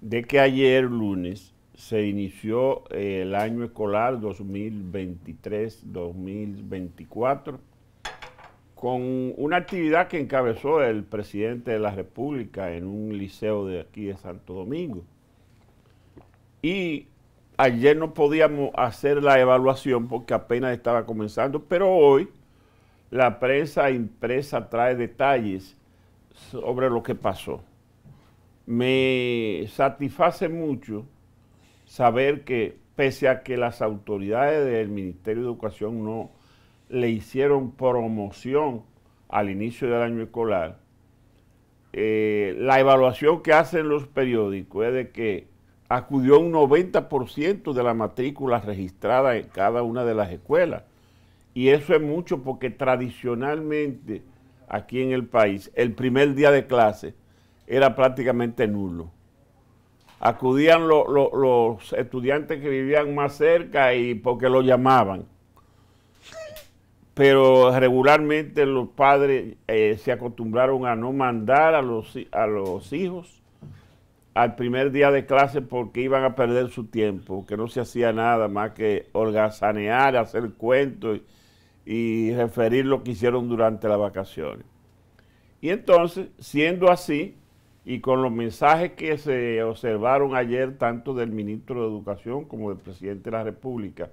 de que ayer lunes se inició eh, el año escolar 2023-2024 con una actividad que encabezó el presidente de la República en un liceo de aquí de Santo Domingo. Y ayer no podíamos hacer la evaluación porque apenas estaba comenzando, pero hoy la prensa impresa trae detalles sobre lo que pasó me satisface mucho saber que pese a que las autoridades del Ministerio de Educación no le hicieron promoción al inicio del año escolar, eh, la evaluación que hacen los periódicos es de que acudió un 90% de las matrícula registrada en cada una de las escuelas. Y eso es mucho porque tradicionalmente aquí en el país, el primer día de clase, era prácticamente nulo. Acudían los estudiantes que vivían más cerca y porque lo llamaban. Pero regularmente los padres eh, se acostumbraron a no mandar a los, a los hijos al primer día de clase porque iban a perder su tiempo, que no se hacía nada más que holgazanear, hacer cuentos y referir lo que hicieron durante las vacaciones. Y entonces, siendo así, y con los mensajes que se observaron ayer tanto del ministro de Educación como del presidente de la República,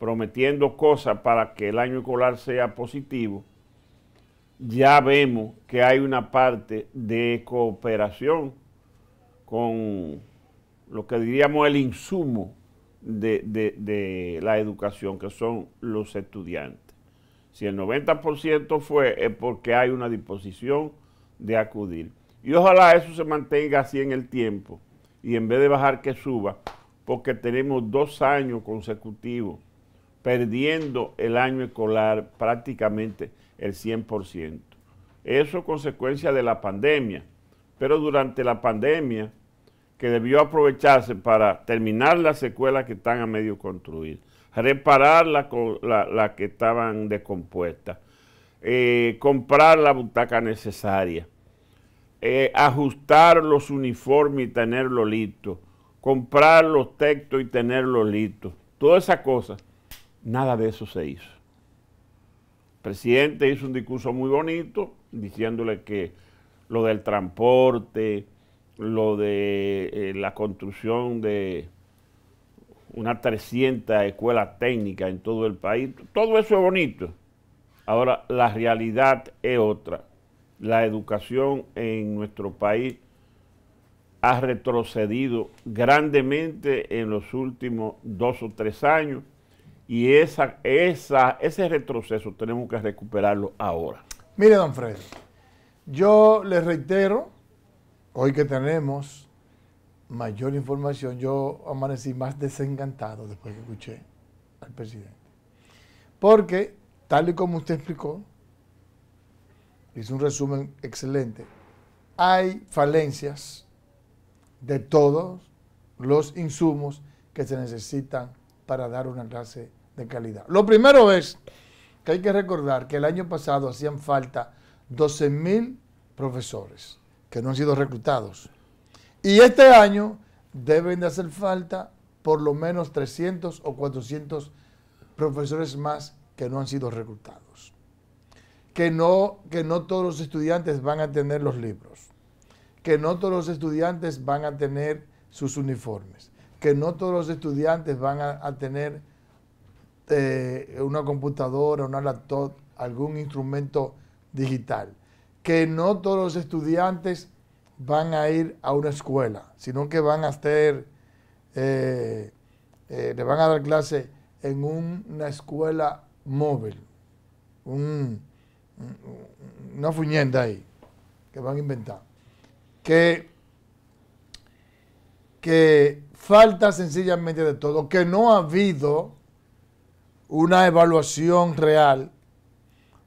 prometiendo cosas para que el año escolar sea positivo, ya vemos que hay una parte de cooperación con lo que diríamos el insumo de, la educación, que son los estudiantes. Si el 90% fue es porque hay una disposición de acudir y ojalá eso se mantenga así en el tiempo y en vez de bajar que suba, porque tenemos dos años consecutivos perdiendo el año escolar prácticamente el 100%. Eso es consecuencia de la pandemia, pero durante la pandemia que debió aprovecharse para terminar las secuelas que están a medio construir, reparar las la, que estaban descompuestas, eh, comprar la butaca necesaria eh, ajustar los uniformes y tenerlos listos, comprar los textos y tenerlos listos, todas esas cosas, nada de eso se hizo. El presidente hizo un discurso muy bonito diciéndole que lo del transporte, lo de eh, la construcción de unas 300 escuelas técnicas en todo el país, todo eso es bonito. Ahora, la realidad es otra la educación en nuestro país ha retrocedido grandemente en los últimos dos o tres años y esa, ese retroceso tenemos que recuperarlo ahora. Mire, don Fred, yo le reitero, hoy que tenemos mayor información, yo amanecí más desencantado después que escuché al presidente. Porque, tal y como usted explicó, es un resumen excelente. Hay falencias de todos los insumos que se necesitan para dar una clase de calidad. Lo primero es que hay que recordar que el año pasado hacían falta 12.000 profesores que no han sido reclutados. Y este año deben de hacer falta por lo menos 300 o 400 profesores más que no han sido reclutados que no, que no todos los estudiantes van a tener los libros, que no todos los estudiantes van a tener sus uniformes, que no todos los estudiantes van a, tener eh, una computadora, una laptop, algún instrumento digital, que no todos los estudiantes van a ir a una escuela, sino que van a hacer, eh, eh, le van a dar clase en una escuela móvil, un, una fuñenda ahí que van a inventar. Que, falta sencillamente de todo, que no ha habido una evaluación real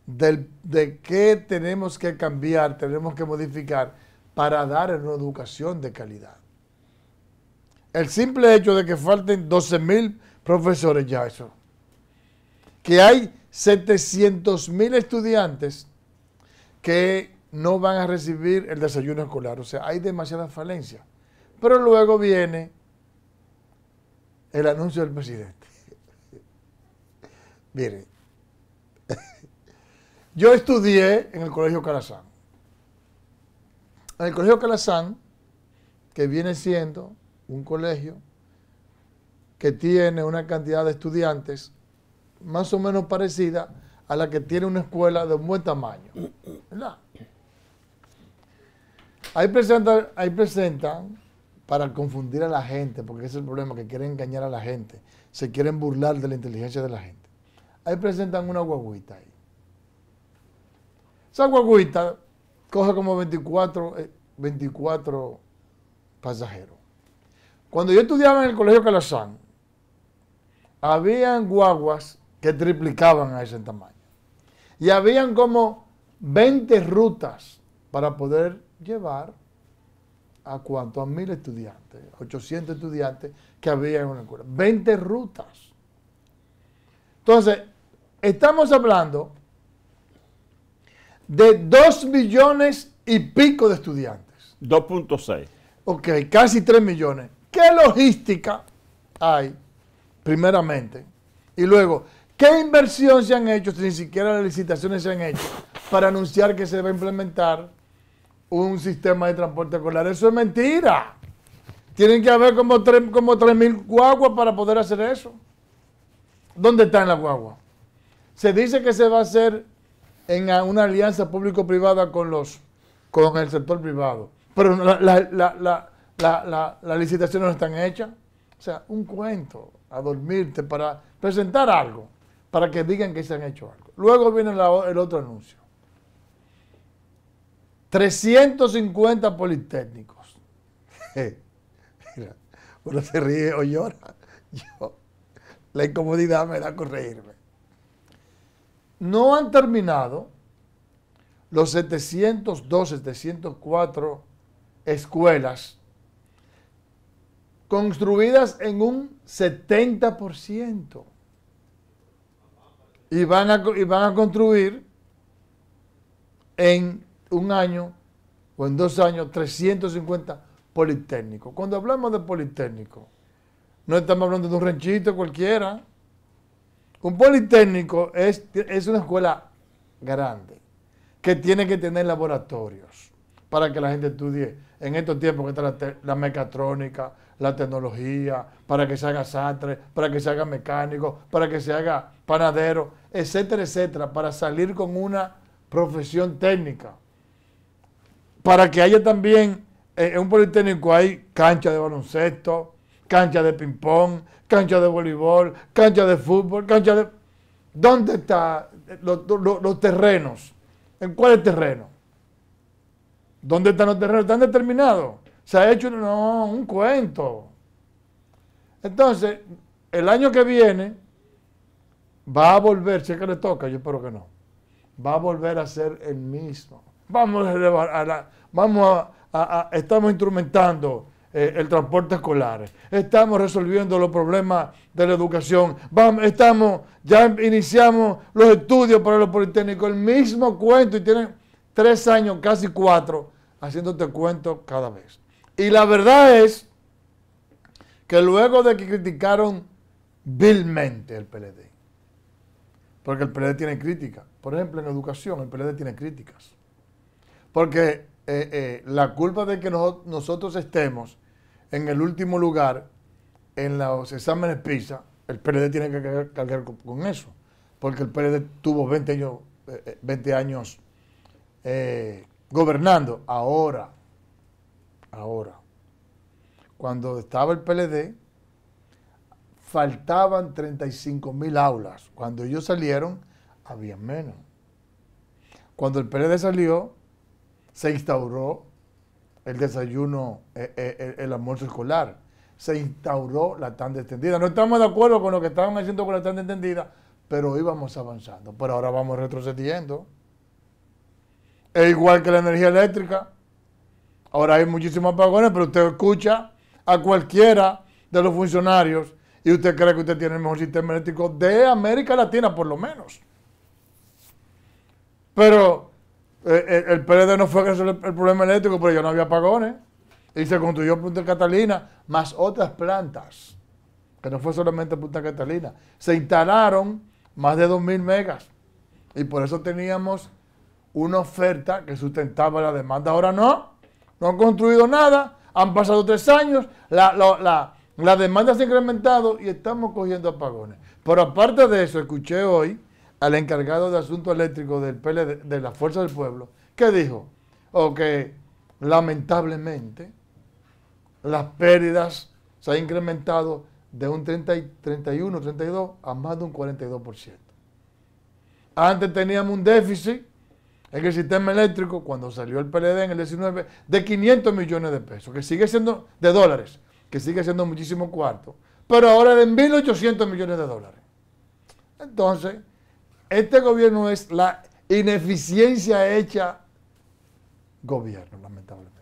de qué tenemos que cambiar, tenemos que modificar para dar una educación de calidad. El simple hecho de que falten 12 mil profesores ya eso que hay 700 mil estudiantes que no van a recibir el desayuno escolar. O sea, hay demasiadas falencias. Pero luego viene el anuncio del presidente. Mire, yo estudié en el Colegio Calazán. En el Colegio Calazán, que viene siendo un colegio que tiene una cantidad de estudiantes más o menos parecida a la que tiene una escuela de un buen tamaño. ¿verdad? Ahí presentan, ahí presentan para confundir a la gente, porque ese es el problema, que quieren engañar a la gente, se quieren burlar de la inteligencia de la gente. Ahí presentan una guaguita ahí. Esa guaguita coge como 24, 24 eh, pasajeros. Cuando yo estudiaba en el colegio Calazán, habían guaguas que triplicaban a ese tamaño. Y habían como 20 rutas para poder llevar a cuántos, a mil estudiantes, 800 estudiantes que había en una escuela. 20 rutas. Entonces, estamos hablando de 2 millones y pico de estudiantes. 2.6. Ok, casi 3 millones. ¿Qué logística hay, primeramente? Y luego, ¿Qué inversión se han hecho, si ni siquiera las licitaciones se han hecho, para anunciar que se va a implementar un sistema de transporte escolar? Eso es mentira. Tienen que haber como 3.000 como guaguas para poder hacer eso. ¿Dónde están las guaguas? Se dice que se va a hacer en una alianza público-privada con, con el sector privado, pero las la, licitaciones no están hechas. O sea, un cuento a dormirte para presentar algo para que digan que se han hecho algo. Luego viene el otro anuncio. 350 politécnicos. uno se ríe o llora. la incomodidad me da con reírme. No han terminado los 702, 704 escuelas construidas en un 70% y van a, van a construir en un año o en dos años 350 politécnicos. Cuando hablamos de politécnico, no estamos hablando de un ranchito cualquiera. Un politécnico es, es una escuela grande que tiene que tener laboratorios para que la gente estudie en estos tiempos que está la, mecatrónica, la tecnología, para que se haga sastre, para que se haga mecánico, para que se haga panadero, etcétera, etcétera, para salir con una profesión técnica. Para que haya también, eh, en un politécnico hay cancha de baloncesto, cancha de ping-pong, cancha de voleibol, cancha de fútbol, cancha de... ¿Dónde están eh, los, terrenos? ¿En cuál terreno? ¿Dónde están los terrenos? ¿Están determinados? Se ha hecho no, un cuento. Entonces, el año que viene va a volver, si es que le toca, yo espero que no, va a volver a ser el mismo. Vamos a, elevar a vamos a, estamos instrumentando eh, el transporte escolar, estamos resolviendo los problemas de la educación, vamos, estamos, ya iniciamos los estudios para los politécnicos, el mismo cuento y tienen tres años, casi cuatro, haciéndote cuento cada vez. Y la verdad es que luego de que criticaron vilmente el PLD, porque el PLD tiene críticas, por ejemplo en educación el PLD tiene críticas, porque eh, eh, la culpa de que nosotros estemos en el último lugar en los exámenes PISA, el PLD tiene que cargar con eso, porque el PLD tuvo 20 20 años eh, eh, gobernando. Ahora, ahora, cuando estaba el PLD, faltaban 35 mil aulas. Cuando ellos salieron, había menos. Cuando el PLD salió, se instauró el desayuno, eh, eh, el, almuerzo escolar. Se instauró la tanda extendida. No estamos de acuerdo con lo que estaban haciendo con la tanda extendida, pero íbamos avanzando. Pero ahora vamos retrocediendo. Es igual que la energía eléctrica. Ahora hay muchísimos apagones, pero usted escucha a cualquiera de los funcionarios y usted cree que usted tiene el mejor sistema eléctrico de América Latina, por lo menos. Pero eh, eh, el PLD no fue que el, el problema eléctrico, pero ya no había apagones. Y se construyó Punta Catalina, más otras plantas, que no fue solamente Punta Catalina. Se instalaron más de 2.000 megas. Y por eso teníamos una oferta que sustentaba la demanda. Ahora no, no han construido nada, han pasado tres años, la, demanda se ha incrementado y estamos cogiendo apagones. Pero aparte de eso, escuché hoy al encargado de asuntos eléctricos del PLD, de la Fuerza del Pueblo, que dijo, o que lamentablemente las pérdidas se han incrementado de un 30, 31, 32 a más de un 42%. Antes teníamos un déficit en el sistema eléctrico cuando salió el PLD en el 19 de 500 millones de pesos, que sigue siendo de dólares, que sigue siendo muchísimo cuarto, pero ahora de 1.800 millones de dólares. Entonces, este gobierno es la ineficiencia hecha gobierno, lamentablemente.